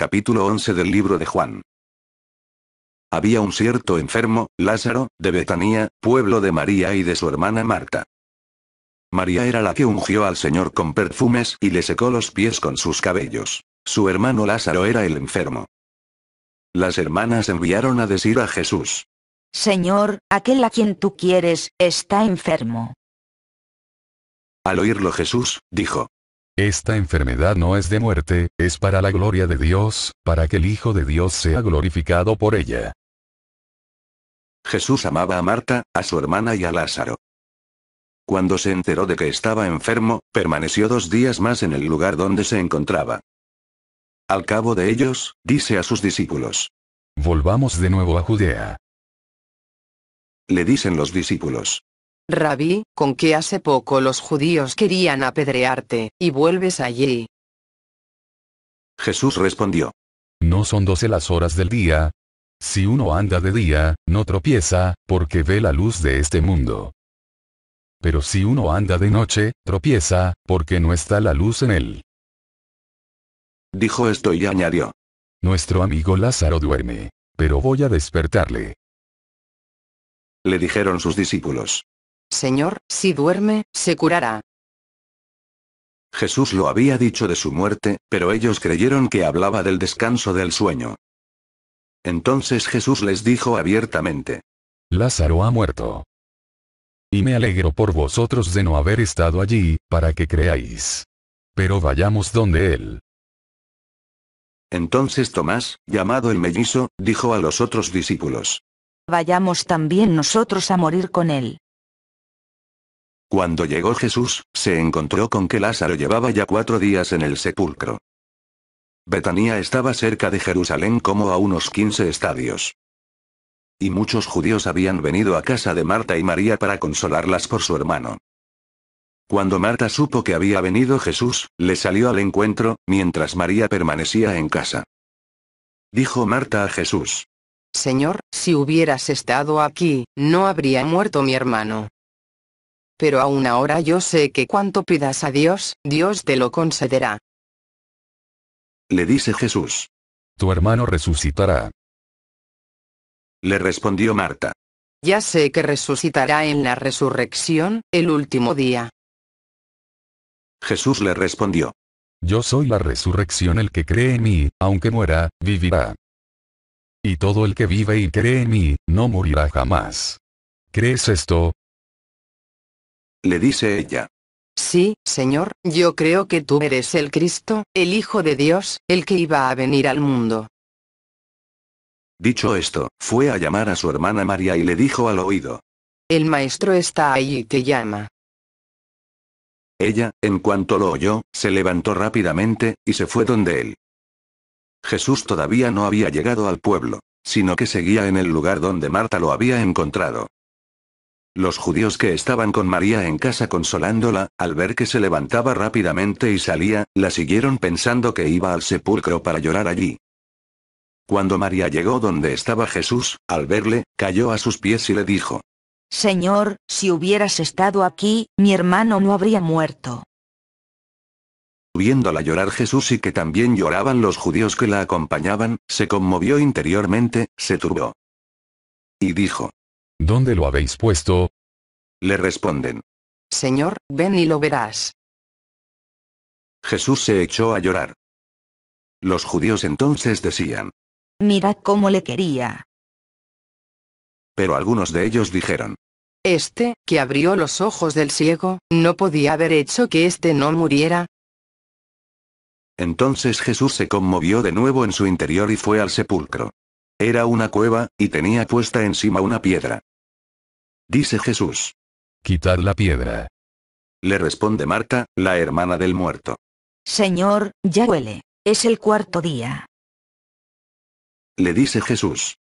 Capítulo 11 del libro de Juan. Había un cierto enfermo, Lázaro, de Betanía, pueblo de María y de su hermana Marta. María era la que ungió al Señor con perfumes y le secó los pies con sus cabellos. Su hermano Lázaro era el enfermo. Las hermanas enviaron a decir a Jesús. Señor, aquel a quien tú quieres, está enfermo. Al oírlo Jesús, dijo, esta enfermedad no es de muerte, es para la gloria de Dios, para que el Hijo de Dios sea glorificado por ella. Jesús amaba a Marta, a su hermana y a Lázaro. Cuando se enteró de que estaba enfermo, permaneció dos días más en el lugar donde se encontraba. Al cabo de ellos, dice a sus discípulos. Volvamos de nuevo a Judea. Le dicen los discípulos. Rabí, con que hace poco los judíos querían apedrearte, y vuelves allí. Jesús respondió. ¿No son doce las horas del día? Si uno anda de día, no tropieza, porque ve la luz de este mundo. Pero si uno anda de noche, tropieza, porque no está la luz en él. Dijo esto y añadió. Nuestro amigo Lázaro duerme, pero voy a despertarle. Le dijeron sus discípulos. Señor, si duerme, se curará. Jesús lo había dicho de su muerte, pero ellos creyeron que hablaba del descanso del sueño. Entonces Jesús les dijo abiertamente, Lázaro ha muerto. Y me alegro por vosotros de no haber estado allí, para que creáis. Pero vayamos donde él. Entonces Tomás, llamado el mellizo, dijo a los otros discípulos, Vayamos también nosotros a morir con él. Cuando llegó Jesús, se encontró con que Lázaro llevaba ya cuatro días en el sepulcro. Betania estaba cerca de Jerusalén como a unos 15 estadios. Y muchos judíos habían venido a casa de Marta y María para consolarlas por su hermano. Cuando Marta supo que había venido Jesús, le salió al encuentro, mientras María permanecía en casa. Dijo Marta a Jesús. Señor, si hubieras estado aquí, no habría muerto mi hermano pero aún ahora yo sé que cuanto pidas a Dios, Dios te lo concederá. Le dice Jesús. Tu hermano resucitará. Le respondió Marta. Ya sé que resucitará en la resurrección, el último día. Jesús le respondió. Yo soy la resurrección el que cree en mí, aunque muera, vivirá. Y todo el que vive y cree en mí, no morirá jamás. ¿Crees esto? le dice ella. Sí, Señor, yo creo que tú eres el Cristo, el Hijo de Dios, el que iba a venir al mundo. Dicho esto, fue a llamar a su hermana María y le dijo al oído. El maestro está ahí y te llama. Ella, en cuanto lo oyó, se levantó rápidamente, y se fue donde él. Jesús todavía no había llegado al pueblo, sino que seguía en el lugar donde Marta lo había encontrado. Los judíos que estaban con María en casa consolándola, al ver que se levantaba rápidamente y salía, la siguieron pensando que iba al sepulcro para llorar allí. Cuando María llegó donde estaba Jesús, al verle, cayó a sus pies y le dijo, Señor, si hubieras estado aquí, mi hermano no habría muerto. Viéndola llorar Jesús y que también lloraban los judíos que la acompañaban, se conmovió interiormente, se turbó. Y dijo, ¿Dónde lo habéis puesto? Le responden. Señor, ven y lo verás. Jesús se echó a llorar. Los judíos entonces decían. Mirad cómo le quería. Pero algunos de ellos dijeron. Este, que abrió los ojos del ciego, no podía haber hecho que este no muriera. Entonces Jesús se conmovió de nuevo en su interior y fue al sepulcro. Era una cueva, y tenía puesta encima una piedra dice Jesús. Quitar la piedra. Le responde Marta, la hermana del muerto. Señor, ya huele. Es el cuarto día. Le dice Jesús.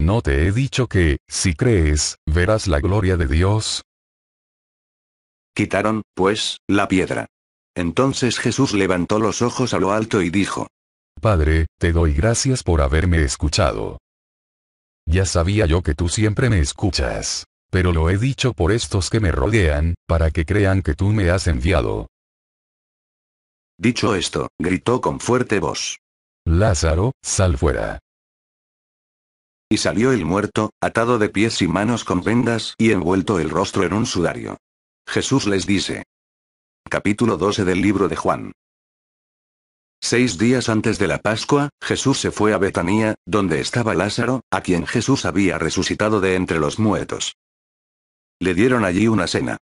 ¿No te he dicho que, si crees, verás la gloria de Dios? Quitaron, pues, la piedra. Entonces Jesús levantó los ojos a lo alto y dijo. Padre, te doy gracias por haberme escuchado. Ya sabía yo que tú siempre me escuchas pero lo he dicho por estos que me rodean, para que crean que tú me has enviado. Dicho esto, gritó con fuerte voz. Lázaro, sal fuera. Y salió el muerto, atado de pies y manos con vendas y envuelto el rostro en un sudario. Jesús les dice. Capítulo 12 del libro de Juan. Seis días antes de la Pascua, Jesús se fue a Betanía, donde estaba Lázaro, a quien Jesús había resucitado de entre los muertos. Le dieron allí una cena.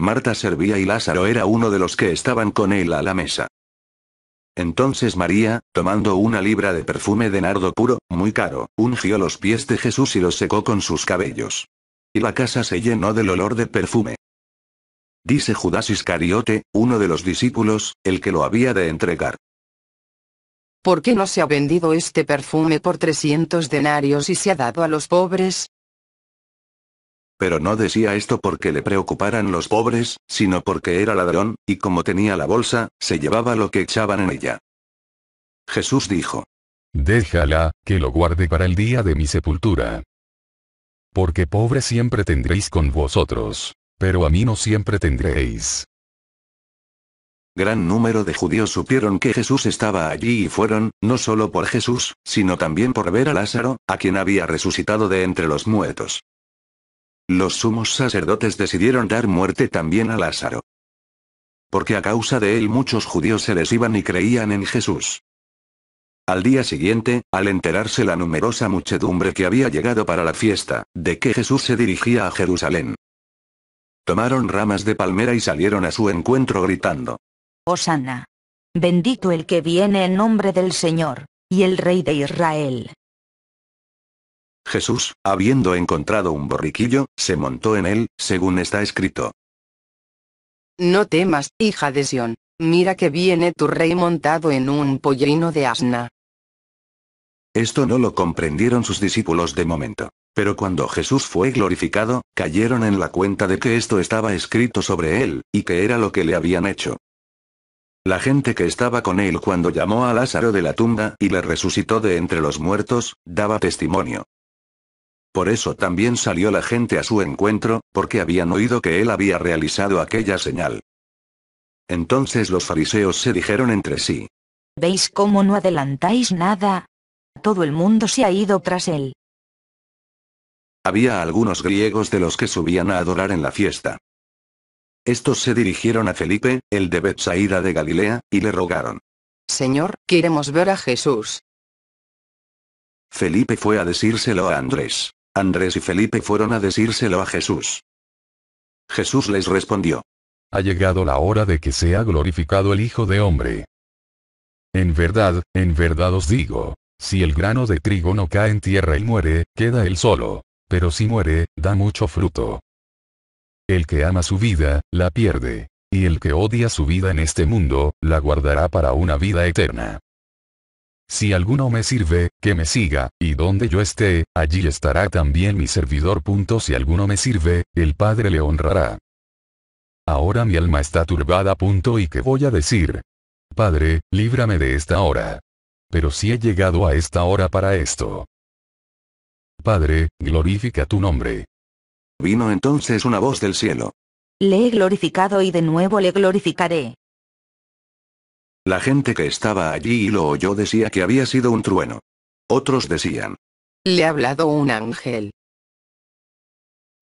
Marta servía y Lázaro era uno de los que estaban con él a la mesa. Entonces María, tomando una libra de perfume de nardo puro, muy caro, ungió los pies de Jesús y los secó con sus cabellos. Y la casa se llenó del olor de perfume. Dice Judas Iscariote, uno de los discípulos, el que lo había de entregar. ¿Por qué no se ha vendido este perfume por 300 denarios y se ha dado a los pobres? Pero no decía esto porque le preocuparan los pobres, sino porque era ladrón, y como tenía la bolsa, se llevaba lo que echaban en ella. Jesús dijo. Déjala, que lo guarde para el día de mi sepultura. Porque pobres siempre tendréis con vosotros, pero a mí no siempre tendréis. Gran número de judíos supieron que Jesús estaba allí y fueron, no solo por Jesús, sino también por ver a Lázaro, a quien había resucitado de entre los muertos. Los sumos sacerdotes decidieron dar muerte también a Lázaro. Porque a causa de él muchos judíos se les iban y creían en Jesús. Al día siguiente, al enterarse la numerosa muchedumbre que había llegado para la fiesta, de que Jesús se dirigía a Jerusalén. Tomaron ramas de palmera y salieron a su encuentro gritando. Hosanna. Bendito el que viene en nombre del Señor, y el Rey de Israel. Jesús, habiendo encontrado un borriquillo, se montó en él, según está escrito. No temas, hija de Sión, mira que viene tu rey montado en un pollino de asna. Esto no lo comprendieron sus discípulos de momento. Pero cuando Jesús fue glorificado, cayeron en la cuenta de que esto estaba escrito sobre él, y que era lo que le habían hecho. La gente que estaba con él cuando llamó a Lázaro de la tumba y le resucitó de entre los muertos, daba testimonio. Por eso también salió la gente a su encuentro, porque habían oído que él había realizado aquella señal. Entonces los fariseos se dijeron entre sí. ¿Veis cómo no adelantáis nada? Todo el mundo se ha ido tras él. Había algunos griegos de los que subían a adorar en la fiesta. Estos se dirigieron a Felipe, el de Betsaida de Galilea, y le rogaron. Señor, queremos ver a Jesús. Felipe fue a decírselo a Andrés. Andrés y Felipe fueron a decírselo a Jesús. Jesús les respondió. Ha llegado la hora de que sea glorificado el Hijo de Hombre. En verdad, en verdad os digo, si el grano de trigo no cae en tierra y muere, queda él solo, pero si muere, da mucho fruto. El que ama su vida, la pierde, y el que odia su vida en este mundo, la guardará para una vida eterna. Si alguno me sirve, que me siga, y donde yo esté, allí estará también mi servidor. Punto. Si alguno me sirve, el Padre le honrará. Ahora mi alma está turbada. Punto. ¿Y qué voy a decir? Padre, líbrame de esta hora. Pero si he llegado a esta hora para esto. Padre, glorifica tu nombre. Vino entonces una voz del cielo. Le he glorificado y de nuevo le glorificaré. La gente que estaba allí y lo oyó decía que había sido un trueno. Otros decían. Le ha hablado un ángel.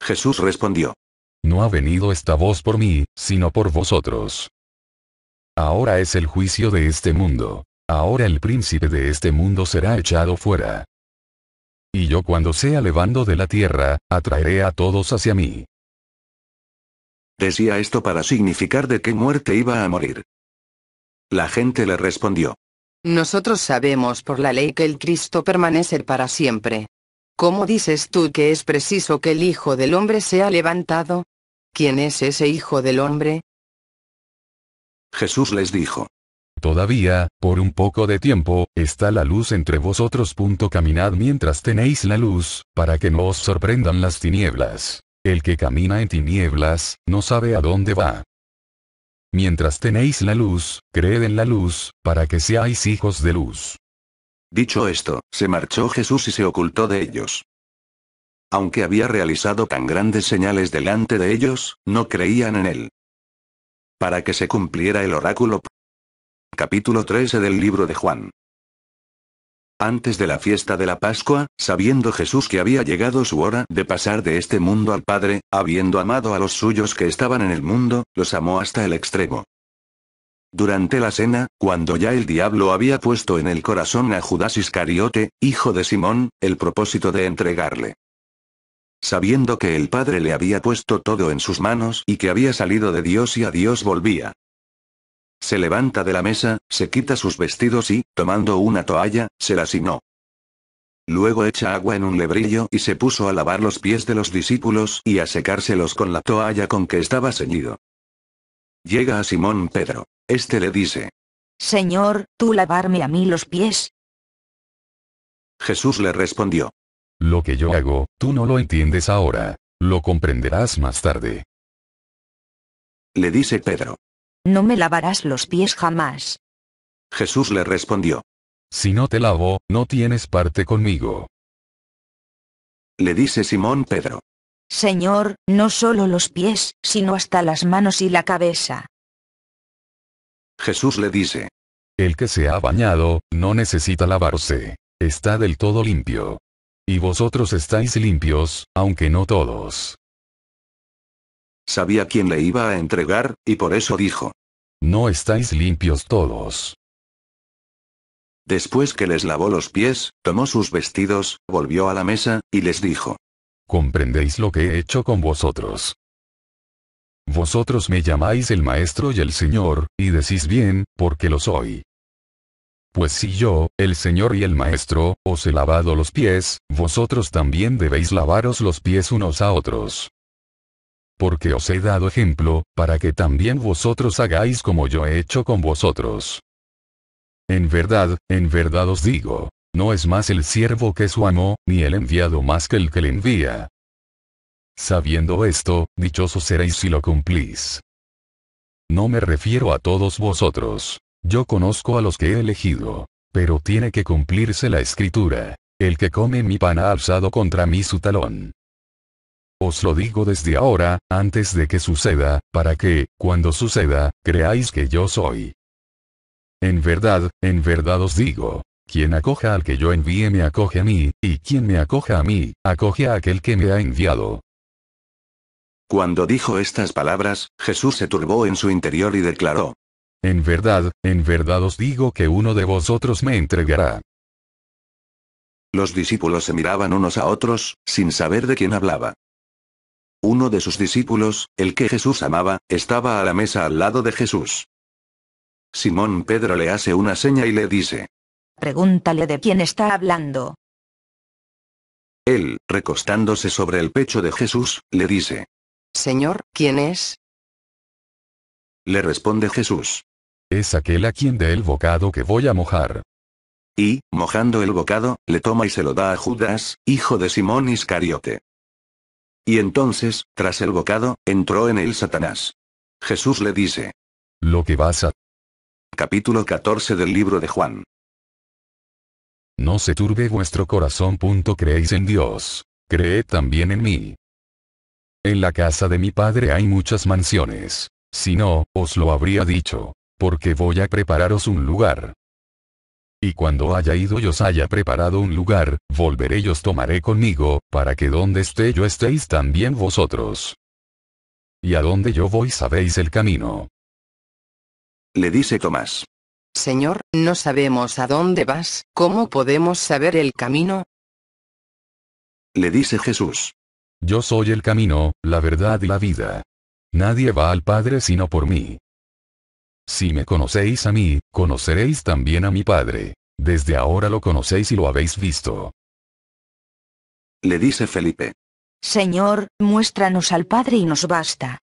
Jesús respondió. No ha venido esta voz por mí, sino por vosotros. Ahora es el juicio de este mundo. Ahora el príncipe de este mundo será echado fuera. Y yo cuando sea levando de la tierra, atraeré a todos hacia mí. Decía esto para significar de qué muerte iba a morir. La gente le respondió. Nosotros sabemos por la ley que el Cristo permanece para siempre. ¿Cómo dices tú que es preciso que el Hijo del Hombre sea levantado? ¿Quién es ese Hijo del Hombre? Jesús les dijo. Todavía, por un poco de tiempo, está la luz entre vosotros. Caminad mientras tenéis la luz, para que no os sorprendan las tinieblas. El que camina en tinieblas, no sabe a dónde va. Mientras tenéis la luz, creed en la luz, para que seáis hijos de luz. Dicho esto, se marchó Jesús y se ocultó de ellos. Aunque había realizado tan grandes señales delante de ellos, no creían en él. Para que se cumpliera el oráculo. Capítulo 13 del libro de Juan. Antes de la fiesta de la Pascua, sabiendo Jesús que había llegado su hora de pasar de este mundo al Padre, habiendo amado a los suyos que estaban en el mundo, los amó hasta el extremo. Durante la cena, cuando ya el diablo había puesto en el corazón a Judas Iscariote, hijo de Simón, el propósito de entregarle. Sabiendo que el Padre le había puesto todo en sus manos y que había salido de Dios y a Dios volvía, se levanta de la mesa, se quita sus vestidos y, tomando una toalla, se la asignó. Luego echa agua en un lebrillo y se puso a lavar los pies de los discípulos y a secárselos con la toalla con que estaba ceñido. Llega a Simón Pedro. Este le dice, Señor, ¿tú lavarme a mí los pies? Jesús le respondió, Lo que yo hago, tú no lo entiendes ahora, lo comprenderás más tarde. Le dice Pedro, no me lavarás los pies jamás. Jesús le respondió. Si no te lavo, no tienes parte conmigo. Le dice Simón Pedro. Señor, no solo los pies, sino hasta las manos y la cabeza. Jesús le dice. El que se ha bañado, no necesita lavarse. Está del todo limpio. Y vosotros estáis limpios, aunque no todos. Sabía quién le iba a entregar, y por eso dijo. No estáis limpios todos. Después que les lavó los pies, tomó sus vestidos, volvió a la mesa, y les dijo. ¿Comprendéis lo que he hecho con vosotros? Vosotros me llamáis el Maestro y el Señor, y decís bien, porque lo soy. Pues si yo, el Señor y el Maestro, os he lavado los pies, vosotros también debéis lavaros los pies unos a otros. Porque os he dado ejemplo, para que también vosotros hagáis como yo he hecho con vosotros. En verdad, en verdad os digo, no es más el siervo que su amo, ni el enviado más que el que le envía. Sabiendo esto, dichosos seréis si lo cumplís. No me refiero a todos vosotros. Yo conozco a los que he elegido. Pero tiene que cumplirse la escritura. El que come mi pan ha alzado contra mí su talón. Os lo digo desde ahora, antes de que suceda, para que, cuando suceda, creáis que yo soy. En verdad, en verdad os digo, quien acoja al que yo envíe me acoge a mí, y quien me acoja a mí, acoge a aquel que me ha enviado. Cuando dijo estas palabras, Jesús se turbó en su interior y declaró, En verdad, en verdad os digo que uno de vosotros me entregará. Los discípulos se miraban unos a otros, sin saber de quién hablaba. Uno de sus discípulos, el que Jesús amaba, estaba a la mesa al lado de Jesús. Simón Pedro le hace una seña y le dice. Pregúntale de quién está hablando. Él, recostándose sobre el pecho de Jesús, le dice. Señor, ¿quién es? Le responde Jesús. Es aquel a quien dé el bocado que voy a mojar. Y, mojando el bocado, le toma y se lo da a Judas, hijo de Simón Iscariote. Y entonces, tras el bocado, entró en él Satanás. Jesús le dice. Lo que vas a... Capítulo 14 del libro de Juan. No se turbe vuestro corazón. Punto, creéis en Dios. Creed también en mí. En la casa de mi padre hay muchas mansiones. Si no, os lo habría dicho. Porque voy a prepararos un lugar. Y cuando haya ido y os haya preparado un lugar, volveré y os tomaré conmigo, para que donde esté yo estéis también vosotros. Y a donde yo voy sabéis el camino. Le dice Tomás. Señor, no sabemos a dónde vas, ¿cómo podemos saber el camino? Le dice Jesús. Yo soy el camino, la verdad y la vida. Nadie va al Padre sino por mí. Si me conocéis a mí, conoceréis también a mi Padre. Desde ahora lo conocéis y lo habéis visto. Le dice Felipe. Señor, muéstranos al Padre y nos basta.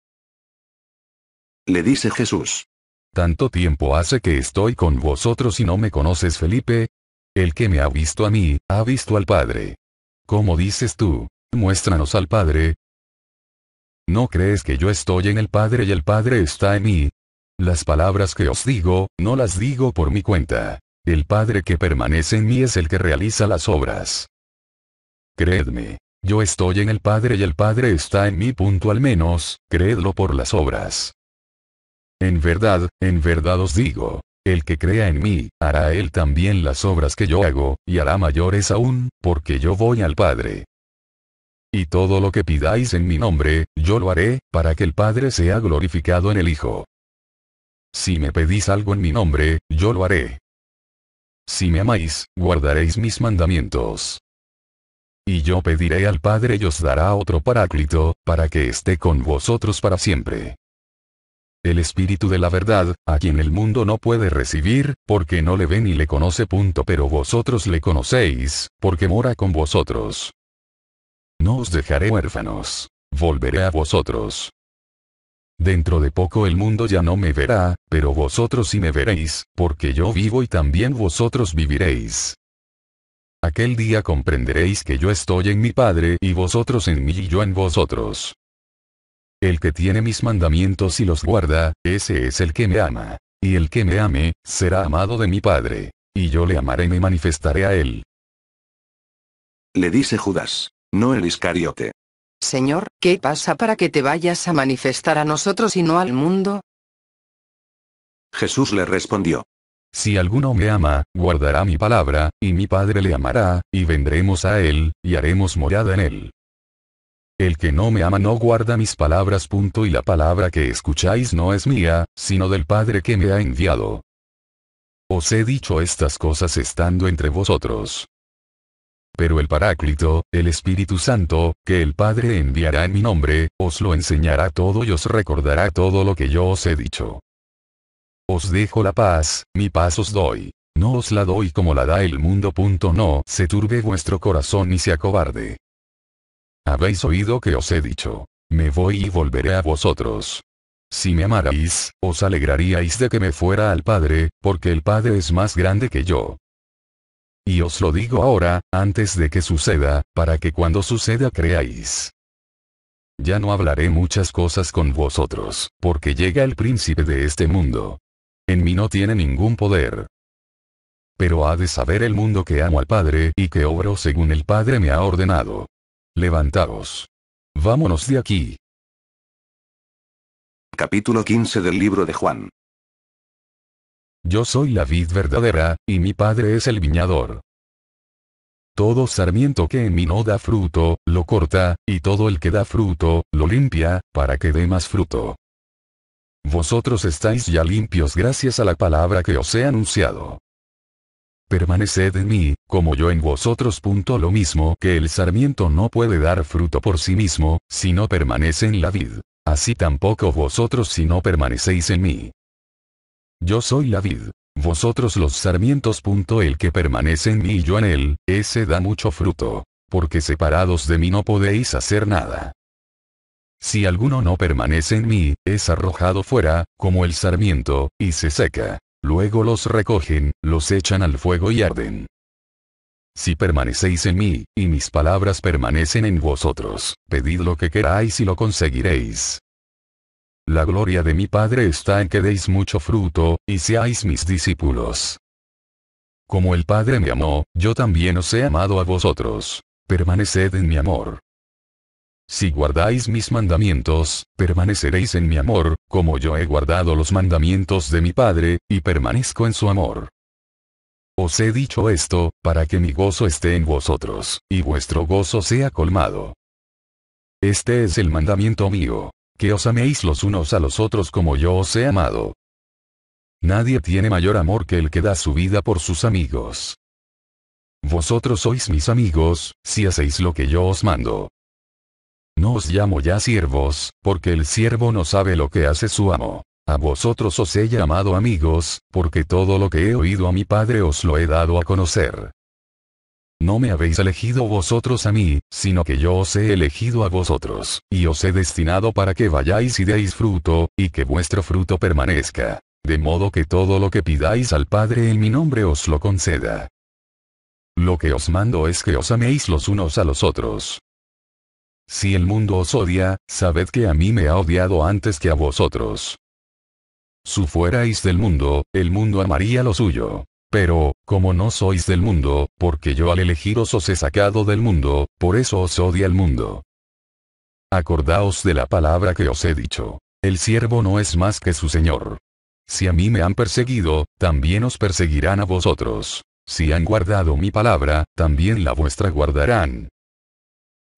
Le dice Jesús. Tanto tiempo hace que estoy con vosotros y no me conoces Felipe. El que me ha visto a mí, ha visto al Padre. ¿Cómo dices tú? Muéstranos al Padre. ¿No crees que yo estoy en el Padre y el Padre está en mí? Las palabras que os digo, no las digo por mi cuenta. El Padre que permanece en mí es el que realiza las obras. Creedme. Yo estoy en el Padre y el Padre está en mí. Punto al menos, creedlo por las obras. En verdad, en verdad os digo, el que crea en mí, hará él también las obras que yo hago, y hará mayores aún, porque yo voy al Padre. Y todo lo que pidáis en mi nombre, yo lo haré, para que el Padre sea glorificado en el Hijo. Si me pedís algo en mi nombre, yo lo haré. Si me amáis, guardaréis mis mandamientos. Y yo pediré al Padre y os dará otro paráclito, para que esté con vosotros para siempre. El Espíritu de la verdad, a quien el mundo no puede recibir, porque no le ve ni le conoce. Punto, pero vosotros le conocéis, porque mora con vosotros. No os dejaré huérfanos. Volveré a vosotros. Dentro de poco el mundo ya no me verá, pero vosotros sí me veréis, porque yo vivo y también vosotros viviréis. Aquel día comprenderéis que yo estoy en mi Padre y vosotros en mí y yo en vosotros. El que tiene mis mandamientos y los guarda, ese es el que me ama. Y el que me ame, será amado de mi Padre. Y yo le amaré y me manifestaré a él. Le dice Judas. No el Iscariote. Señor, ¿qué pasa para que te vayas a manifestar a nosotros y no al mundo? Jesús le respondió. Si alguno me ama, guardará mi palabra, y mi Padre le amará, y vendremos a él, y haremos morada en él. El que no me ama no guarda mis palabras. Punto, y la palabra que escucháis no es mía, sino del Padre que me ha enviado. Os he dicho estas cosas estando entre vosotros. Pero el Paráclito, el Espíritu Santo, que el Padre enviará en mi nombre, os lo enseñará todo y os recordará todo lo que yo os he dicho. Os dejo la paz, mi paz os doy. No os la doy como la da el mundo. Punto no se turbe vuestro corazón ni se acobarde. Habéis oído que os he dicho. Me voy y volveré a vosotros. Si me amarais, os alegraríais de que me fuera al Padre, porque el Padre es más grande que yo. Y os lo digo ahora, antes de que suceda, para que cuando suceda creáis. Ya no hablaré muchas cosas con vosotros, porque llega el príncipe de este mundo. En mí no tiene ningún poder. Pero ha de saber el mundo que amo al Padre y que obro según el Padre me ha ordenado. Levantaos. Vámonos de aquí. Capítulo 15 del libro de Juan. Yo soy la vid verdadera, y mi padre es el viñador. Todo sarmiento que en mí no da fruto, lo corta, y todo el que da fruto, lo limpia, para que dé más fruto. Vosotros estáis ya limpios gracias a la palabra que os he anunciado. Permaneced en mí, como yo en vosotros. Punto lo mismo que el sarmiento no puede dar fruto por sí mismo, si no permanece en la vid. Así tampoco vosotros si no permanecéis en mí. Yo soy la vid. Vosotros los sarmientos. El que permanece en mí y yo en él, ese da mucho fruto. Porque separados de mí no podéis hacer nada. Si alguno no permanece en mí, es arrojado fuera, como el sarmiento, y se seca. Luego los recogen, los echan al fuego y arden. Si permanecéis en mí, y mis palabras permanecen en vosotros, pedid lo que queráis y lo conseguiréis. La gloria de mi Padre está en que deis mucho fruto, y seáis mis discípulos. Como el Padre me amó, yo también os he amado a vosotros. Permaneced en mi amor. Si guardáis mis mandamientos, permaneceréis en mi amor, como yo he guardado los mandamientos de mi Padre, y permanezco en su amor. Os he dicho esto, para que mi gozo esté en vosotros, y vuestro gozo sea colmado. Este es el mandamiento mío, que os améis los unos a los otros como yo os he amado. Nadie tiene mayor amor que el que da su vida por sus amigos. Vosotros sois mis amigos, si hacéis lo que yo os mando. No os llamo ya siervos, porque el siervo no sabe lo que hace su amo. A vosotros os he llamado amigos, porque todo lo que he oído a mi Padre os lo he dado a conocer. No me habéis elegido vosotros a mí, sino que yo os he elegido a vosotros, y os he destinado para que vayáis y deis fruto, y que vuestro fruto permanezca. De modo que todo lo que pidáis al Padre en mi nombre os lo conceda. Lo que os mando es que os améis los unos a los otros. Si el mundo os odia, sabed que a mí me ha odiado antes que a vosotros. Si fuerais del mundo, el mundo amaría lo suyo, pero, como no sois del mundo, porque yo al elegiros os he sacado del mundo, por eso os odia el mundo. Acordaos de la palabra que os he dicho. El siervo no es más que su señor. Si a mí me han perseguido, también os perseguirán a vosotros. Si han guardado mi palabra, también la vuestra guardarán.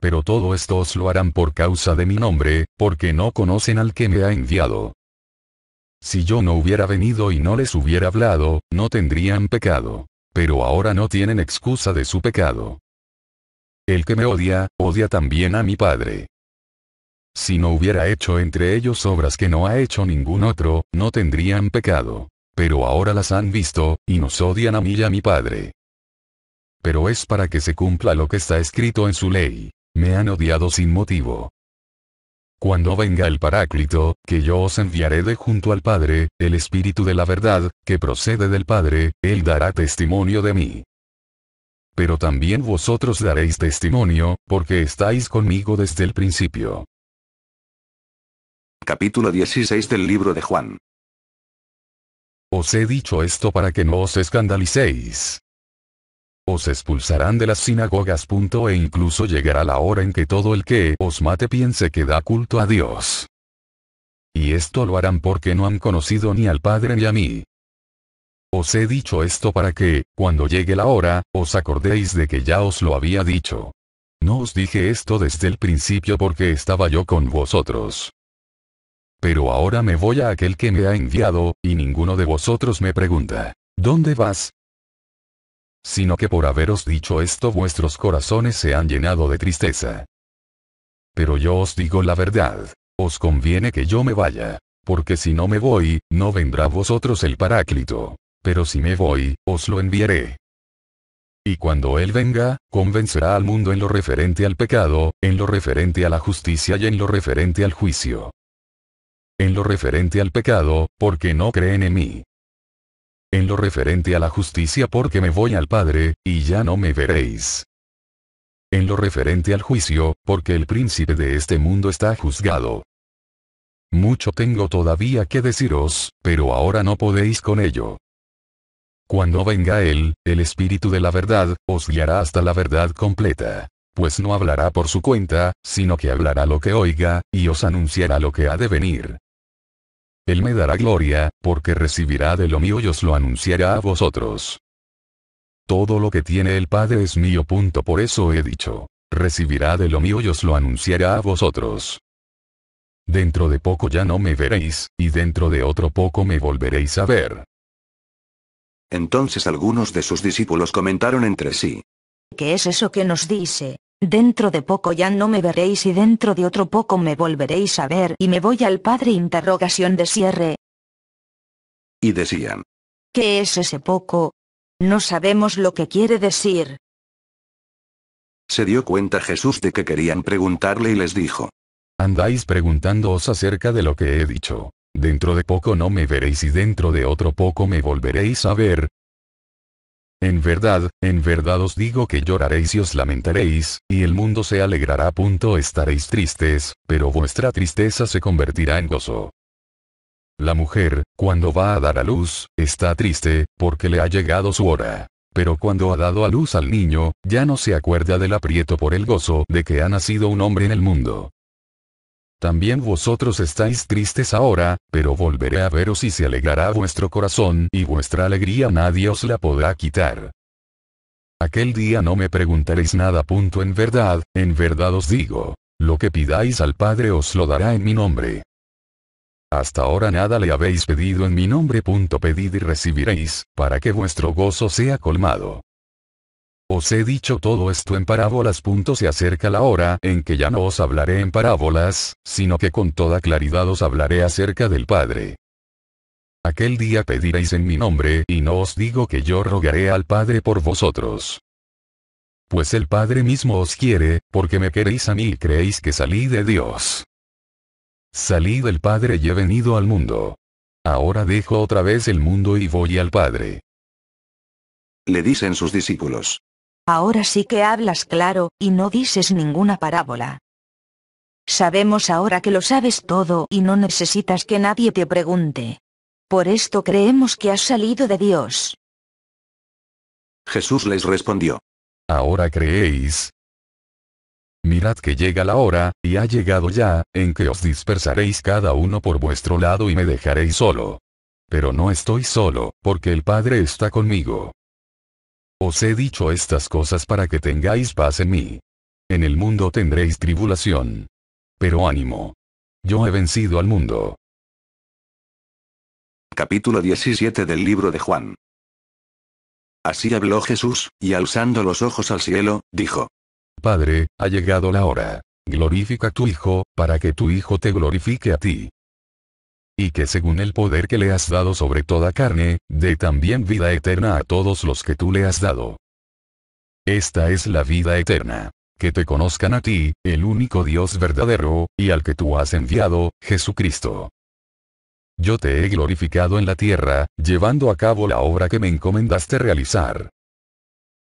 Pero todo esto os lo harán por causa de mi nombre, porque no conocen al que me ha enviado. Si yo no hubiera venido y no les hubiera hablado, no tendrían pecado. Pero ahora no tienen excusa de su pecado. El que me odia, odia también a mi Padre. Si no hubiera hecho entre ellos obras que no ha hecho ningún otro, no tendrían pecado. Pero ahora las han visto, y nos odian a mí y a mi Padre. Pero es para que se cumpla lo que está escrito en su ley. Me han odiado sin motivo. Cuando venga el Paráclito, que yo os enviaré de junto al Padre, el Espíritu de la verdad, que procede del Padre, Él dará testimonio de mí. Pero también vosotros daréis testimonio, porque estáis conmigo desde el principio. Capítulo 16 del libro de Juan. Os he dicho esto para que no os escandalicéis os expulsarán de las sinagogas. e incluso llegará la hora en que todo el que os mate piense que da culto a Dios. Y esto lo harán porque no han conocido ni al Padre ni a mí. Os he dicho esto para que, cuando llegue la hora, os acordéis de que ya os lo había dicho. No os dije esto desde el principio porque estaba yo con vosotros. Pero ahora me voy a aquel que me ha enviado, y ninguno de vosotros me pregunta, ¿dónde vas? sino que por haberos dicho esto vuestros corazones se han llenado de tristeza. Pero yo os digo la verdad, os conviene que yo me vaya, porque si no me voy, no vendrá vosotros el Paráclito, pero si me voy, os lo enviaré. Y cuando Él venga, convencerá al mundo en lo referente al pecado, en lo referente a la justicia y en lo referente al juicio. En lo referente al pecado, porque no creen en mí en lo referente a la justicia porque me voy al Padre, y ya no me veréis. En lo referente al juicio, porque el príncipe de este mundo está juzgado. Mucho tengo todavía que deciros, pero ahora no podéis con ello. Cuando venga Él, el Espíritu de la verdad, os guiará hasta la verdad completa. Pues no hablará por su cuenta, sino que hablará lo que oiga, y os anunciará lo que ha de venir. Él me dará gloria, porque recibirá de lo mío y os lo anunciará a vosotros. Todo lo que tiene el Padre es mío. Punto. Por eso he dicho, recibirá de lo mío y os lo anunciará a vosotros. Dentro de poco ya no me veréis, y dentro de otro poco me volveréis a ver. Entonces algunos de sus discípulos comentaron entre sí. ¿Qué es eso que nos dice? Dentro de poco ya no me veréis y dentro de otro poco me volveréis a ver y me voy al Padre interrogación de cierre. Y decían. ¿Qué es ese poco? No sabemos lo que quiere decir. Se dio cuenta Jesús de que querían preguntarle y les dijo. Andáis preguntándoos acerca de lo que he dicho. Dentro de poco no me veréis y dentro de otro poco me volveréis a ver, en verdad, en verdad os digo que lloraréis y os lamentaréis, y el mundo se alegrará. Punto estaréis tristes, pero vuestra tristeza se convertirá en gozo. La mujer, cuando va a dar a luz, está triste, porque le ha llegado su hora. Pero cuando ha dado a luz al niño, ya no se acuerda del aprieto por el gozo de que ha nacido un hombre en el mundo. También vosotros estáis tristes ahora, pero volveré a veros y se alegrará vuestro corazón y vuestra alegría nadie os la podrá quitar. Aquel día no me preguntaréis nada. Punto en verdad, en verdad os digo, lo que pidáis al Padre os lo dará en mi nombre. Hasta ahora nada le habéis pedido en mi nombre. Punto pedid y recibiréis, para que vuestro gozo sea colmado. Os he dicho todo esto en parábolas. Punto Se acerca la hora en que ya no os hablaré en parábolas, sino que con toda claridad os hablaré acerca del Padre. Aquel día pediréis en mi nombre, y no os digo que yo rogaré al Padre por vosotros. Pues el Padre mismo os quiere, porque me queréis a mí y creéis que salí de Dios. Salí del Padre y he venido al mundo. Ahora dejo otra vez el mundo y voy al Padre. Le dicen sus discípulos. Ahora sí que hablas claro, y no dices ninguna parábola. Sabemos ahora que lo sabes todo y no necesitas que nadie te pregunte. Por esto creemos que has salido de Dios. Jesús les respondió. Ahora creéis. Mirad que llega la hora, y ha llegado ya, en que os dispersaréis cada uno por vuestro lado y me dejaréis solo. Pero no estoy solo, porque el Padre está conmigo. Os he dicho estas cosas para que tengáis paz en mí. En el mundo tendréis tribulación. Pero ánimo. Yo he vencido al mundo. Capítulo 17 del libro de Juan. Así habló Jesús, y alzando los ojos al cielo, dijo. Padre, ha llegado la hora. Glorifica a tu Hijo, para que tu Hijo te glorifique a ti y que según el poder que le has dado sobre toda carne, dé también vida eterna a todos los que tú le has dado. Esta es la vida eterna. Que te conozcan a ti, el único Dios verdadero, y al que tú has enviado, Jesucristo. Yo te he glorificado en la tierra, llevando a cabo la obra que me encomendaste realizar.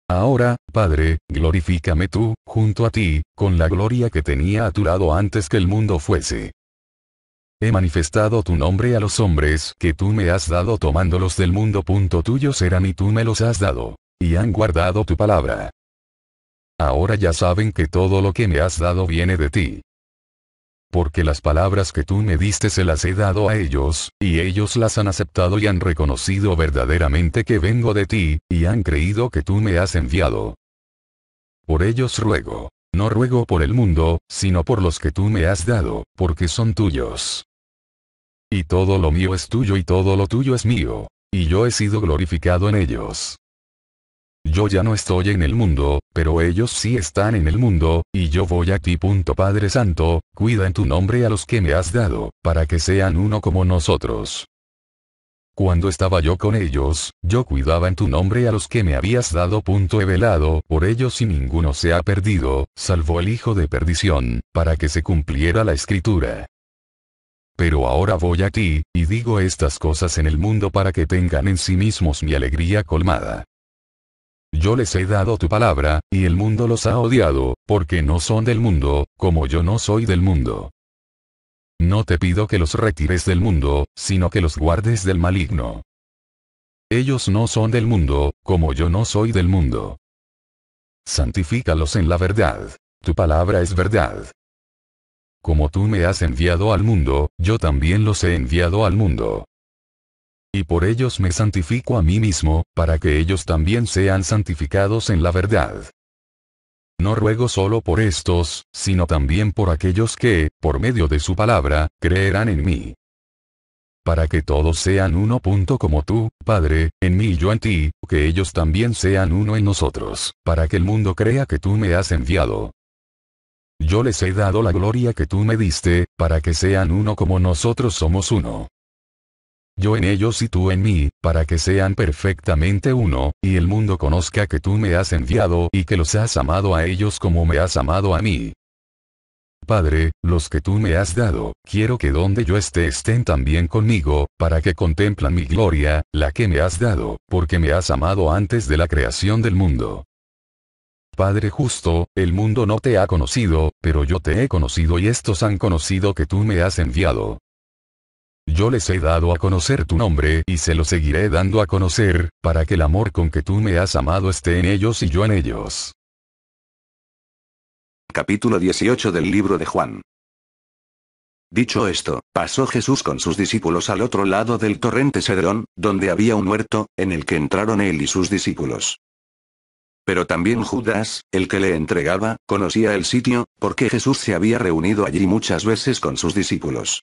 Ahora, Padre, glorifícame tú, junto a ti, con la gloria que tenía a tu lado antes que el mundo fuese. He manifestado tu nombre a los hombres que tú me has dado tomándolos del mundo. Punto tuyos eran y tú me los has dado. Y han guardado tu palabra. Ahora ya saben que todo lo que me has dado viene de ti. Porque las palabras que tú me diste se las he dado a ellos, y ellos las han aceptado y han reconocido verdaderamente que vengo de ti, y han creído que tú me has enviado. Por ellos ruego. No ruego por el mundo, sino por los que tú me has dado, porque son tuyos. Y todo lo mío es tuyo y todo lo tuyo es mío. Y yo he sido glorificado en ellos. Yo ya no estoy en el mundo, pero ellos sí están en el mundo, y yo voy a ti. Padre Santo, cuida en tu nombre a los que me has dado, para que sean uno como nosotros. Cuando estaba yo con ellos, yo cuidaba en tu nombre a los que me habías dado. Punto he velado por ellos y ninguno se ha perdido, salvo el hijo de perdición, para que se cumpliera la escritura. Pero ahora voy a ti, y digo estas cosas en el mundo para que tengan en sí mismos mi alegría colmada. Yo les he dado tu palabra, y el mundo los ha odiado, porque no son del mundo, como yo no soy del mundo. No te pido que los retires del mundo, sino que los guardes del maligno. Ellos no son del mundo, como yo no soy del mundo. Santifícalos en la verdad. Tu palabra es verdad. Como tú me has enviado al mundo, yo también los he enviado al mundo. Y por ellos me santifico a mí mismo, para que ellos también sean santificados en la verdad. No ruego solo por estos, sino también por aquellos que, por medio de su palabra, creerán en mí. Para que todos sean uno. Punto como tú, Padre, en mí y yo en ti, que ellos también sean uno en nosotros, para que el mundo crea que tú me has enviado, yo les he dado la gloria que tú me diste, para que sean uno como nosotros somos uno. Yo en ellos y tú en mí, para que sean perfectamente uno, y el mundo conozca que tú me has enviado y que los has amado a ellos como me has amado a mí. Padre, los que tú me has dado, quiero que donde yo esté estén también conmigo, para que contemplan mi gloria, la que me has dado, porque me has amado antes de la creación del mundo. Padre justo, el mundo no te ha conocido, pero yo te he conocido y estos han conocido que tú me has enviado. Yo les he dado a conocer tu nombre y se lo seguiré dando a conocer, para que el amor con que tú me has amado esté en ellos y yo en ellos. Capítulo 18 del libro de Juan. Dicho esto, pasó Jesús con sus discípulos al otro lado del torrente Cedrón, donde había un huerto, en el que entraron él y sus discípulos. Pero también Judas, el que le entregaba, conocía el sitio, porque Jesús se había reunido allí muchas veces con sus discípulos.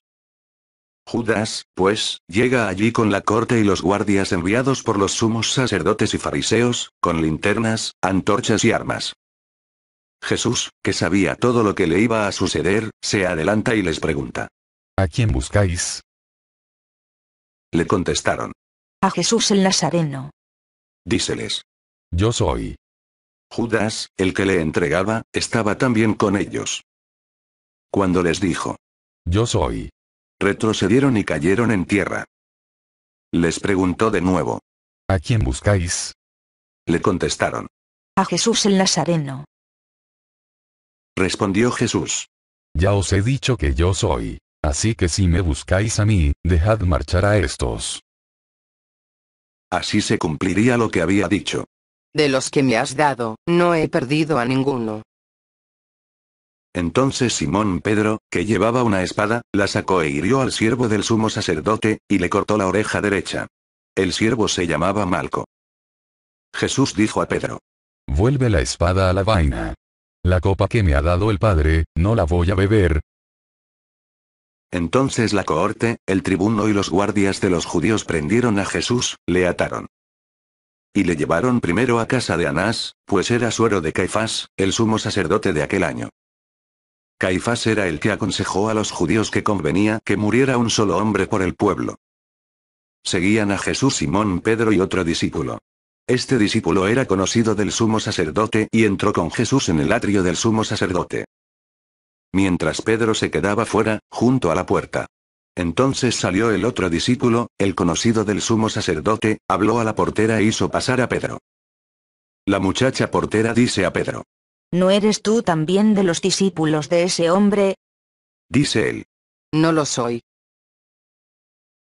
Judas, pues, llega allí con la corte y los guardias enviados por los sumos sacerdotes y fariseos, con linternas, antorchas y armas. Jesús, que sabía todo lo que le iba a suceder, se adelanta y les pregunta. ¿A quién buscáis? Le contestaron. A Jesús el Nazareno. Díceles. Yo soy. Judas, el que le entregaba, estaba también con ellos. Cuando les dijo, Yo soy. Retrocedieron y cayeron en tierra. Les preguntó de nuevo, ¿A quién buscáis? Le contestaron, A Jesús el Nazareno. Respondió Jesús, Ya os he dicho que yo soy. Así que si me buscáis a mí, dejad marchar a estos. Así se cumpliría lo que había dicho. De los que me has dado, no he perdido a ninguno. Entonces Simón Pedro, que llevaba una espada, la sacó e hirió al siervo del sumo sacerdote, y le cortó la oreja derecha. El siervo se llamaba Malco. Jesús dijo a Pedro. Vuelve la espada a la vaina. La copa que me ha dado el Padre, no la voy a beber. Entonces la cohorte, el tribuno y los guardias de los judíos prendieron a Jesús, le ataron y le llevaron primero a casa de Anás, pues era suero de Caifás, el sumo sacerdote de aquel año. Caifás era el que aconsejó a los judíos que convenía que muriera un solo hombre por el pueblo. Seguían a Jesús Simón Pedro y otro discípulo. Este discípulo era conocido del sumo sacerdote y entró con Jesús en el atrio del sumo sacerdote. Mientras Pedro se quedaba fuera, junto a la puerta. Entonces salió el otro discípulo, el conocido del sumo sacerdote, habló a la portera e hizo pasar a Pedro. La muchacha portera dice a Pedro. ¿No eres tú también de los discípulos de ese hombre? Dice él. No lo soy.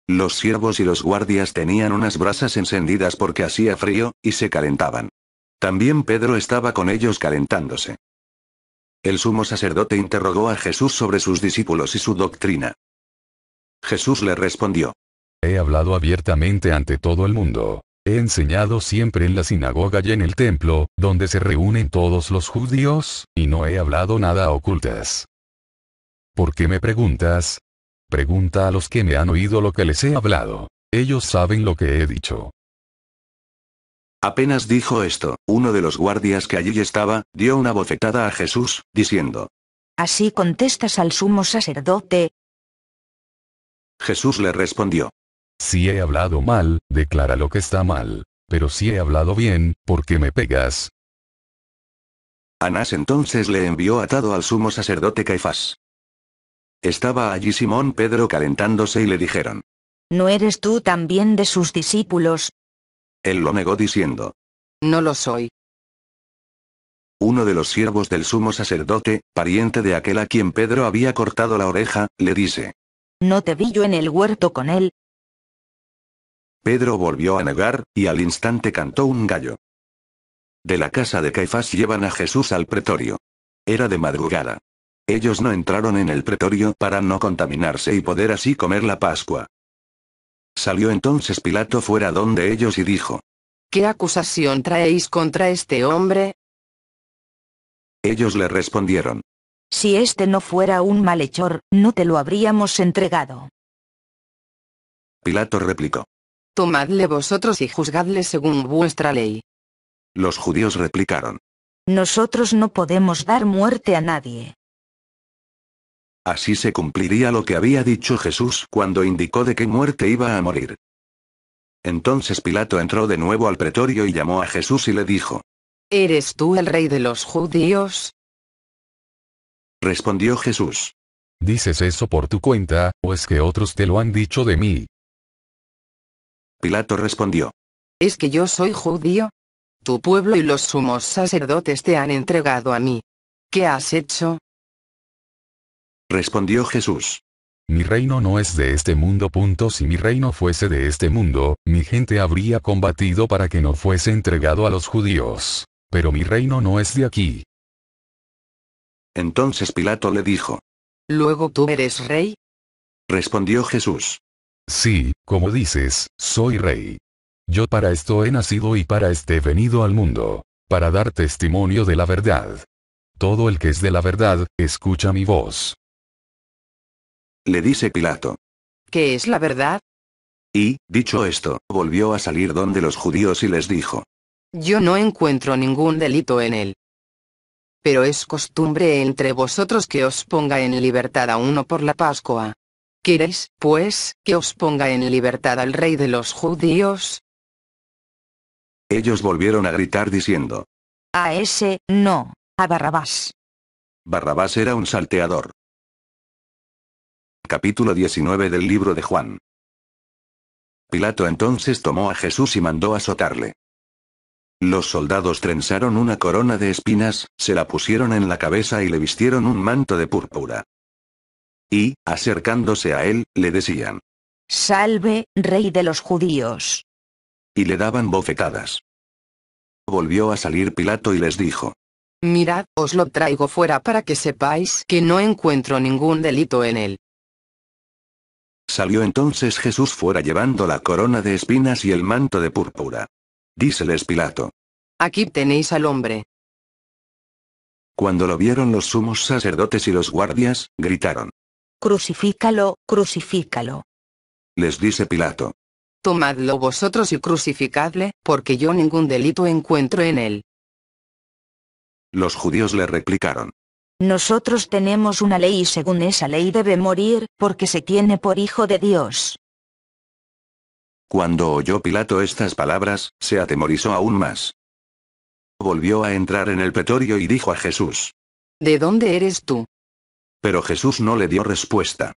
Los siervos y los guardias tenían unas brasas encendidas porque hacía frío, y se calentaban. También Pedro estaba con ellos calentándose. El sumo sacerdote interrogó a Jesús sobre sus discípulos y su doctrina. Jesús le respondió. He hablado abiertamente ante todo el mundo. He enseñado siempre en la sinagoga y en el templo, donde se reúnen todos los judíos, y no he hablado nada a ocultas. ¿Por qué me preguntas? Pregunta a los que me han oído lo que les he hablado. Ellos saben lo que he dicho. Apenas dijo esto, uno de los guardias que allí estaba, dio una bofetada a Jesús, diciendo, Así contestas al sumo sacerdote, Jesús le respondió. Si he hablado mal, declara lo que está mal. Pero si he hablado bien, ¿por qué me pegas? Anás entonces le envió atado al sumo sacerdote Caifás. Estaba allí Simón Pedro calentándose y le dijeron. ¿No eres tú también de sus discípulos? Él lo negó diciendo. No lo soy. Uno de los siervos del sumo sacerdote, pariente de aquel a quien Pedro había cortado la oreja, le dice. ¿No te vi yo en el huerto con él? Pedro volvió a negar, y al instante cantó un gallo. De la casa de Caifás llevan a Jesús al pretorio. Era de madrugada. Ellos no entraron en el pretorio para no contaminarse y poder así comer la Pascua. Salió entonces Pilato fuera donde ellos y dijo, ¿Qué acusación traéis contra este hombre? Ellos le respondieron, si este no fuera un malhechor, no te lo habríamos entregado. Pilato replicó. Tomadle vosotros y juzgadle según vuestra ley. Los judíos replicaron. Nosotros no podemos dar muerte a nadie. Así se cumpliría lo que había dicho Jesús cuando indicó de qué muerte iba a morir. Entonces Pilato entró de nuevo al pretorio y llamó a Jesús y le dijo. ¿Eres tú el rey de los judíos? Respondió Jesús. ¿Dices eso por tu cuenta, o es que otros te lo han dicho de mí? Pilato respondió. ¿Es que yo soy judío? Tu pueblo y los sumos sacerdotes te han entregado a mí. ¿Qué has hecho? Respondió Jesús. Mi reino no es de este mundo. Punto. Si mi reino fuese de este mundo, mi gente habría combatido para que no fuese entregado a los judíos. Pero mi reino no es de aquí. Entonces Pilato le dijo. ¿Luego tú eres rey? Respondió Jesús. Sí, como dices, soy rey. Yo para esto he nacido y para este he venido al mundo, para dar testimonio de la verdad. Todo el que es de la verdad, escucha mi voz. Le dice Pilato. ¿Qué es la verdad? Y, dicho esto, volvió a salir donde los judíos y les dijo. Yo no encuentro ningún delito en él pero es costumbre entre vosotros que os ponga en libertad a uno por la Pascua. ¿Queréis, pues, que os ponga en libertad al rey de los judíos? Ellos volvieron a gritar diciendo. A ese, no, a Barrabás. Barrabás era un salteador. Capítulo 19 del libro de Juan. Pilato entonces tomó a Jesús y mandó azotarle. Los soldados trenzaron una corona de espinas, se la pusieron en la cabeza y le vistieron un manto de púrpura. Y, acercándose a él, le decían, Salve, rey de los judíos. Y le daban bofetadas. Volvió a salir Pilato y les dijo, Mirad, os lo traigo fuera para que sepáis que no encuentro ningún delito en él. Salió entonces Jesús fuera llevando la corona de espinas y el manto de púrpura. Díceles Pilato. Aquí tenéis al hombre. Cuando lo vieron los sumos sacerdotes y los guardias, gritaron. Crucifícalo, crucifícalo. Les dice Pilato. Tomadlo vosotros y crucificadle, porque yo ningún delito encuentro en él. Los judíos le replicaron. Nosotros tenemos una ley y según esa ley debe morir, porque se tiene por hijo de Dios. Cuando oyó Pilato estas palabras, se atemorizó aún más. Volvió a entrar en el pretorio y dijo a Jesús. ¿De dónde eres tú? Pero Jesús no le dio respuesta.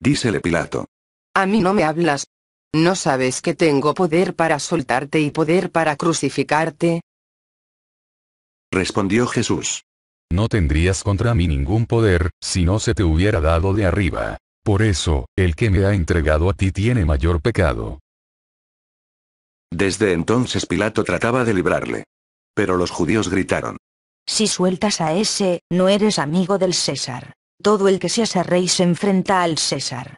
Dísele Pilato. A mí no me hablas. ¿No sabes que tengo poder para soltarte y poder para crucificarte? Respondió Jesús. No tendrías contra mí ningún poder, si no se te hubiera dado de arriba. Por eso, el que me ha entregado a ti tiene mayor pecado. Desde entonces Pilato trataba de librarle. Pero los judíos gritaron. Si sueltas a ese, no eres amigo del César. Todo el que se rey se enfrenta al César.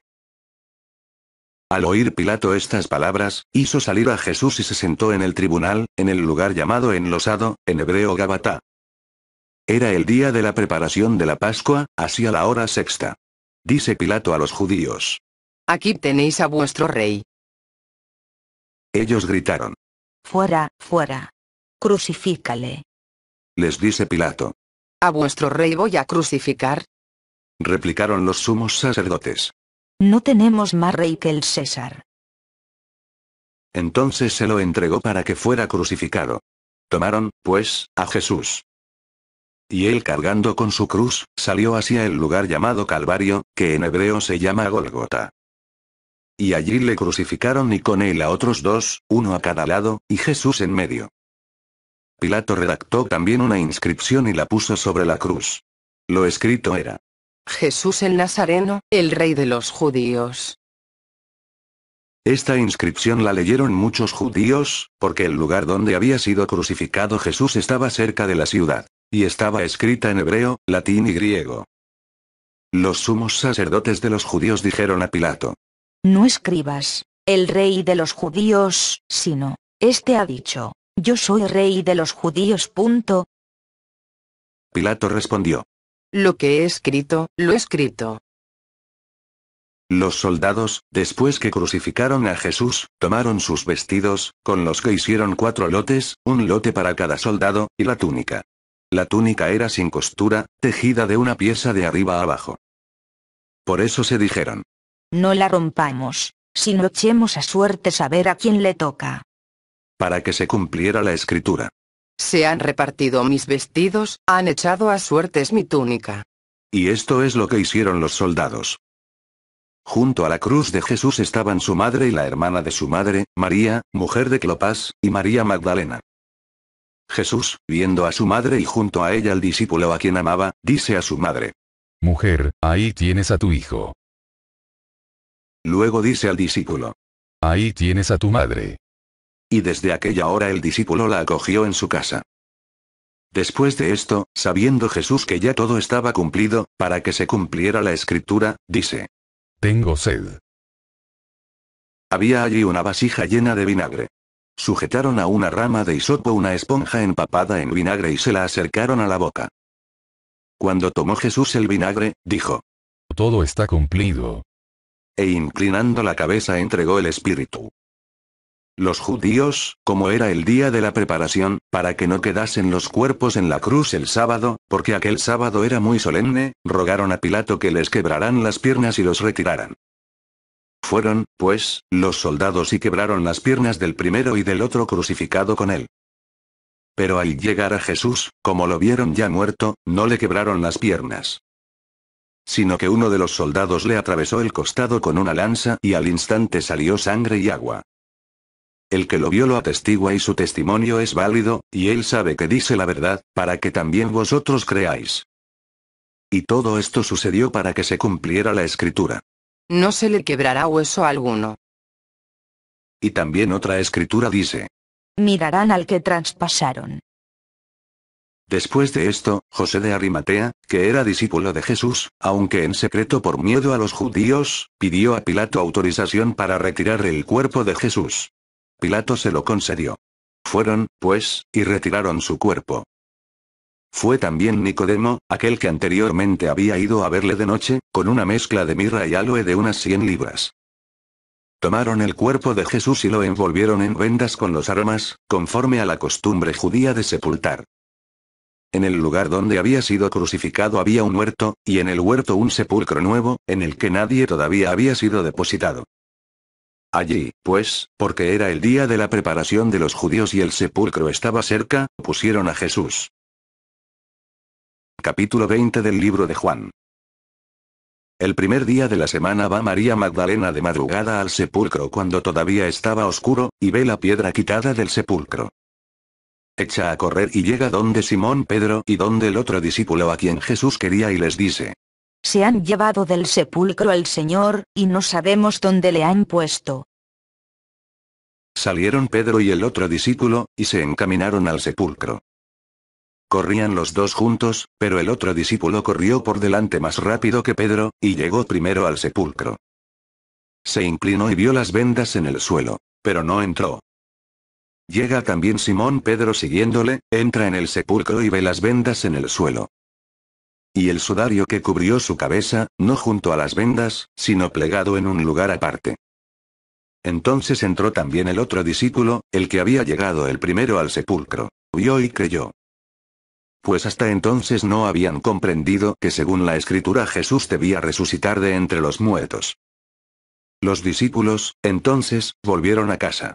Al oír Pilato estas palabras, hizo salir a Jesús y se sentó en el tribunal, en el lugar llamado enlosado, en hebreo Gabatá. Era el día de la preparación de la Pascua, hacia la hora sexta. Dice Pilato a los judíos. Aquí tenéis a vuestro rey. Ellos gritaron. Fuera, fuera. Crucifícale. Les dice Pilato. A vuestro rey voy a crucificar. Replicaron los sumos sacerdotes. No tenemos más rey que el César. Entonces se lo entregó para que fuera crucificado. Tomaron, pues, a Jesús, y él cargando con su cruz, salió hacia el lugar llamado Calvario, que en hebreo se llama Golgota. Y allí le crucificaron y con él a otros dos, uno a cada lado, y Jesús en medio. Pilato redactó también una inscripción y la puso sobre la cruz. Lo escrito era, Jesús el Nazareno, el rey de los judíos. Esta inscripción la leyeron muchos judíos, porque el lugar donde había sido crucificado Jesús estaba cerca de la ciudad. Y estaba escrita en hebreo, latín y griego. Los sumos sacerdotes de los judíos dijeron a Pilato. No escribas, el rey de los judíos, sino, este ha dicho, yo soy rey de los judíos. Punto. Pilato respondió. Lo que he escrito, lo he escrito. Los soldados, después que crucificaron a Jesús, tomaron sus vestidos, con los que hicieron cuatro lotes, un lote para cada soldado, y la túnica. La túnica era sin costura, tejida de una pieza de arriba a abajo. Por eso se dijeron. No la rompamos, sino echemos a suerte saber a quién le toca. Para que se cumpliera la escritura. Se han repartido mis vestidos, han echado a suertes mi túnica. Y esto es lo que hicieron los soldados. Junto a la cruz de Jesús estaban su madre y la hermana de su madre, María, mujer de Clopas, y María Magdalena. Jesús, viendo a su madre y junto a ella al discípulo a quien amaba, dice a su madre. Mujer, ahí tienes a tu hijo. Luego dice al discípulo. Ahí tienes a tu madre. Y desde aquella hora el discípulo la acogió en su casa. Después de esto, sabiendo Jesús que ya todo estaba cumplido, para que se cumpliera la escritura, dice. Tengo sed. Había allí una vasija llena de vinagre. Sujetaron a una rama de isopo una esponja empapada en vinagre y se la acercaron a la boca. Cuando tomó Jesús el vinagre, dijo. Todo está cumplido. E inclinando la cabeza entregó el espíritu. Los judíos, como era el día de la preparación, para que no quedasen los cuerpos en la cruz el sábado, porque aquel sábado era muy solemne, rogaron a Pilato que les quebraran las piernas y los retiraran fueron, pues, los soldados y quebraron las piernas del primero y del otro crucificado con él. Pero al llegar a Jesús, como lo vieron ya muerto, no le quebraron las piernas sino que uno de los soldados le atravesó el costado con una lanza y al instante salió sangre y agua. El que lo vio lo atestigua y su testimonio es válido, y él sabe que dice la verdad, para que también vosotros creáis. Y todo esto sucedió para que se cumpliera la escritura. No se le quebrará hueso alguno. Y también otra escritura dice. Mirarán al que traspasaron. Después de esto, José de Arimatea, que era discípulo de Jesús, aunque en secreto por miedo a los judíos, pidió a Pilato autorización para retirar el cuerpo de Jesús. Pilato se lo concedió. Fueron, pues, y retiraron su cuerpo. Fue también Nicodemo, aquel que anteriormente había ido a verle de noche, con una mezcla de mirra y aloe de unas cien libras. Tomaron el cuerpo de Jesús y lo envolvieron en vendas con los aromas, conforme a la costumbre judía de sepultar. En el lugar donde había sido crucificado había un huerto, y en el huerto un sepulcro nuevo, en el que nadie todavía había sido depositado. Allí, pues, porque era el día de la preparación de los judíos y el sepulcro estaba cerca, pusieron a Jesús. Capítulo 20 del libro de Juan. El primer día de la semana va María Magdalena de madrugada al sepulcro cuando todavía estaba oscuro, y ve la piedra quitada del sepulcro. Echa a correr y llega donde Simón Pedro y donde el otro discípulo a quien Jesús quería y les dice. Se han llevado del sepulcro al Señor, y no sabemos dónde le han puesto. Salieron Pedro y el otro discípulo, y se encaminaron al sepulcro. Corrían los dos juntos, pero el otro discípulo corrió por delante más rápido que Pedro, y llegó primero al sepulcro. Se inclinó y vio las vendas en el suelo, pero no entró. Llega también Simón Pedro siguiéndole, entra en el sepulcro y ve las vendas en el suelo. Y el sudario que cubrió su cabeza, no junto a las vendas, sino plegado en un lugar aparte. Entonces entró también el otro discípulo, el que había llegado el primero al sepulcro. Vio y creyó pues hasta entonces no habían comprendido que según la escritura Jesús debía resucitar de entre los muertos. Los discípulos, entonces, volvieron a casa.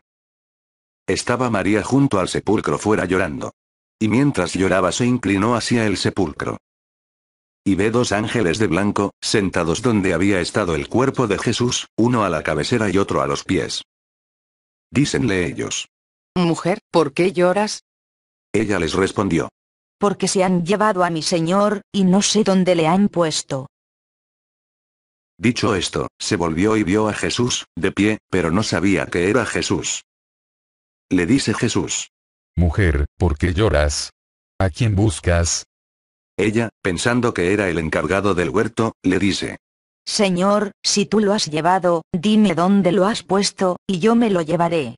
Estaba María junto al sepulcro fuera llorando. Y mientras lloraba se inclinó hacia el sepulcro. Y ve dos ángeles de blanco, sentados donde había estado el cuerpo de Jesús, uno a la cabecera y otro a los pies. Dícenle ellos. Mujer, ¿por qué lloras? Ella les respondió porque se han llevado a mi señor, y no sé dónde le han puesto. Dicho esto, se volvió y vio a Jesús, de pie, pero no sabía que era Jesús. Le dice Jesús. Mujer, ¿por qué lloras? ¿A quién buscas? Ella, pensando que era el encargado del huerto, le dice. Señor, si tú lo has llevado, dime dónde lo has puesto, y yo me lo llevaré.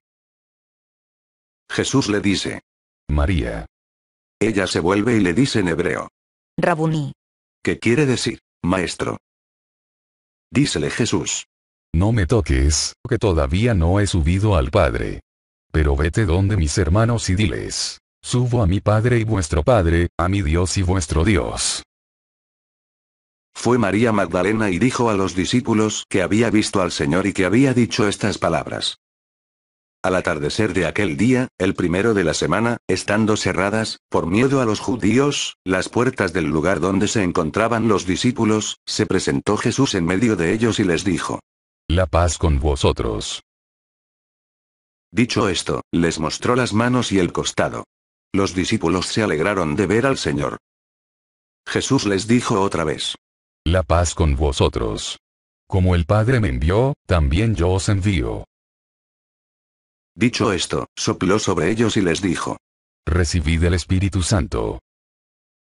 Jesús le dice. María. Ella se vuelve y le dice en hebreo. Rabuní. ¿Qué quiere decir, maestro? Dícele Jesús. No me toques, que todavía no he subido al Padre. Pero vete donde mis hermanos y diles. Subo a mi Padre y vuestro Padre, a mi Dios y vuestro Dios. Fue María Magdalena y dijo a los discípulos que había visto al Señor y que había dicho estas palabras. Al atardecer de aquel día, el primero de la semana, estando cerradas, por miedo a los judíos, las puertas del lugar donde se encontraban los discípulos, se presentó Jesús en medio de ellos y les dijo, La paz con vosotros. Dicho esto, les mostró las manos y el costado. Los discípulos se alegraron de ver al Señor. Jesús les dijo otra vez, La paz con vosotros. Como el Padre me envió, también yo os envío. Dicho esto, sopló sobre ellos y les dijo. Recibid el Espíritu Santo.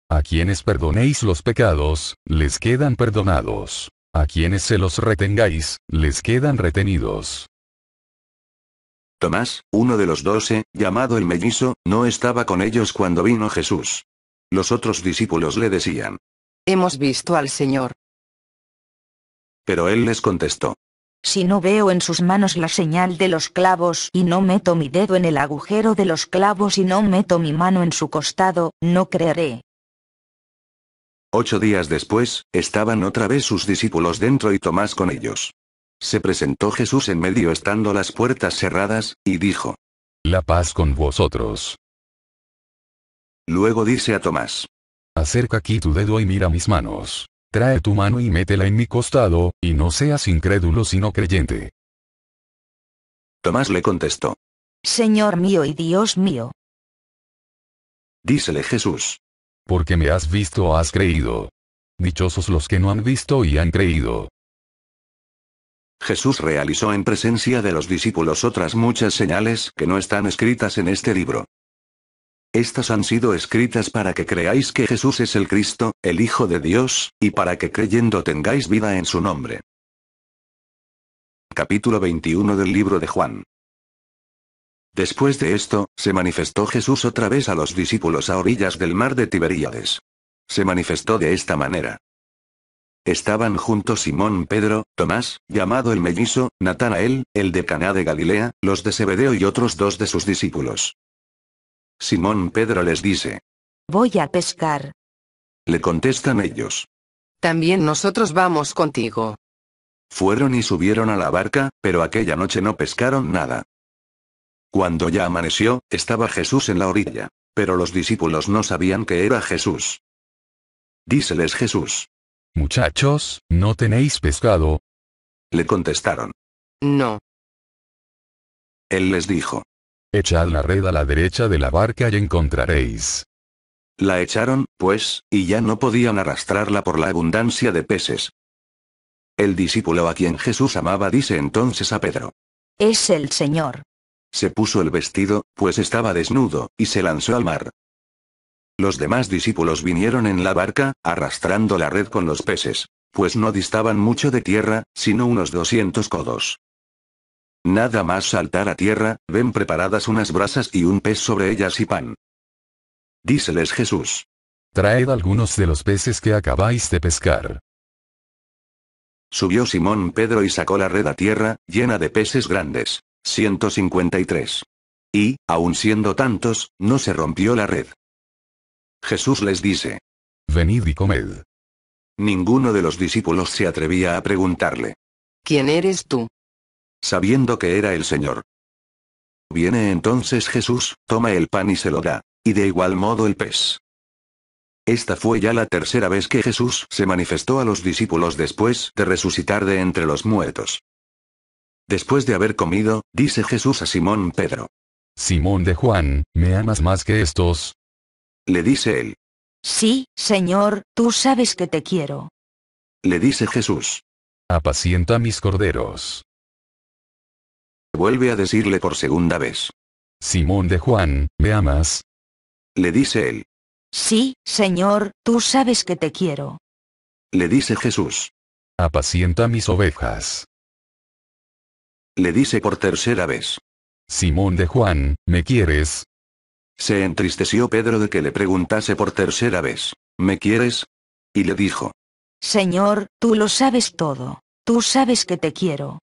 A quienes perdonéis los pecados, les quedan perdonados. A quienes se los retengáis, les quedan retenidos. Tomás, uno de los doce, llamado el mellizo, no estaba con ellos cuando vino Jesús. Los otros discípulos le decían. Hemos visto al Señor. Pero él les contestó. Si no veo en sus manos la señal de los clavos y no meto mi dedo en el agujero de los clavos y no meto mi mano en su costado, no creeré. Ocho días después, estaban otra vez sus discípulos dentro y Tomás con ellos. Se presentó Jesús en medio estando las puertas cerradas, y dijo, La paz con vosotros. Luego dice a Tomás, Acerca aquí tu dedo y mira mis manos. Trae tu mano y métela en mi costado, y no seas incrédulo sino creyente. Tomás le contestó. Señor mío y Dios mío. Dícele Jesús. Porque me has visto has creído. Dichosos los que no han visto y han creído. Jesús realizó en presencia de los discípulos otras muchas señales que no están escritas en este libro. Estas han sido escritas para que creáis que Jesús es el Cristo, el Hijo de Dios, y para que creyendo tengáis vida en su nombre. Capítulo 21 del libro de Juan. Después de esto, se manifestó Jesús otra vez a los discípulos a orillas del mar de Tiberíades. Se manifestó de esta manera. Estaban juntos Simón Pedro, Tomás, llamado el mellizo, Natanael, el de Caná de Galilea, los de Zebedeo y otros dos de sus discípulos. Simón Pedro les dice. Voy a pescar. Le contestan ellos. También nosotros vamos contigo. Fueron y subieron a la barca, pero aquella noche no pescaron nada. Cuando ya amaneció, estaba Jesús en la orilla. Pero los discípulos no sabían que era Jesús. Díceles Jesús. Muchachos, ¿no tenéis pescado? Le contestaron. No. Él les dijo. Echad la red a la derecha de la barca y encontraréis. La echaron, pues, y ya no podían arrastrarla por la abundancia de peces. El discípulo a quien Jesús amaba dice entonces a Pedro. Es el Señor. Se puso el vestido, pues estaba desnudo, y se lanzó al mar. Los demás discípulos vinieron en la barca, arrastrando la red con los peces, pues no distaban mucho de tierra, sino unos 200 codos. Nada más saltar a tierra, ven preparadas unas brasas y un pez sobre ellas y pan. Díceles Jesús. Traed algunos de los peces que acabáis de pescar. Subió Simón Pedro y sacó la red a tierra, llena de peces grandes. 153. Y, aun siendo tantos, no se rompió la red. Jesús les dice. Venid y comed. Ninguno de los discípulos se atrevía a preguntarle. ¿Quién eres tú? sabiendo que era el Señor. Viene entonces Jesús, toma el pan y se lo da, y de igual modo el pez. Esta fue ya la tercera vez que Jesús se manifestó a los discípulos después de resucitar de entre los muertos. Después de haber comido, dice Jesús a Simón Pedro. Simón de Juan, ¿me amas más que estos? Le dice él. Sí, Señor, tú sabes que te quiero. Le dice Jesús. Apacienta mis corderos. Vuelve a decirle por segunda vez. Simón de Juan, ¿me amas? Le dice él. Sí, Señor, tú sabes que te quiero. Le dice Jesús. Apacienta mis ovejas. Le dice por tercera vez. Simón de Juan, ¿me quieres? Se entristeció Pedro de que le preguntase por tercera vez. ¿Me quieres? Y le dijo. Señor, tú lo sabes todo. Tú sabes que te quiero.